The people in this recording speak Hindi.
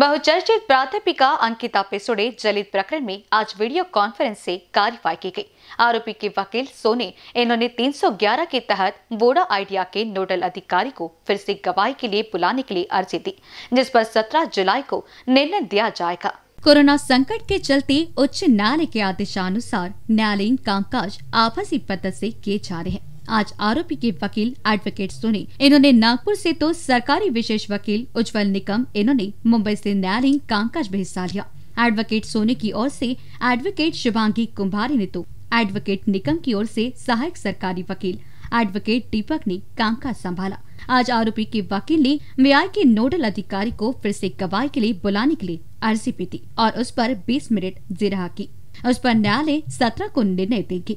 बहुचर्चित प्राध्यापिका अंकिता पिसोड़े जलित प्रकरण में आज वीडियो कॉन्फ्रेंस से कार्रवाई की गई आरोपी के वकील सोने इन्होंने 311 के तहत बोडा आइडिया के नोडल अधिकारी को फिर से गवाही के लिए बुलाने के लिए अर्जी दी जिस पर 17 जुलाई को निर्णय दिया जाएगा कोरोना संकट के चलते उच्च न्यायालय के आदेशानुसार न्यायालयीन कामकाज आभासी पद्धति ऐसी किए जा रहे हैं आज आरोपी के वकील एडवोकेट सुने इन्होंने नागपुर से तो सरकारी विशेष वकील उज्जवल निकम इन्होंने मुंबई से न्यायालय कामकाज में हिस्सा लिया एडवोकेट सोने की ओर से एडवोकेट शिवांगी कुंभारी ने तो एडवोकेट निकम की ओर से सहायक सरकारी वकील एडवोकेट दीपक ने कामकाज संभाला आज आरोपी के वकील ने मेआई के नोडल अधिकारी को फिर से गवाही के लिए बुलाने के लिए अर्जी भी दी और उस पर 20 मिनट जिरा की उस पर न्यायालय सत्रह को निर्णय देगी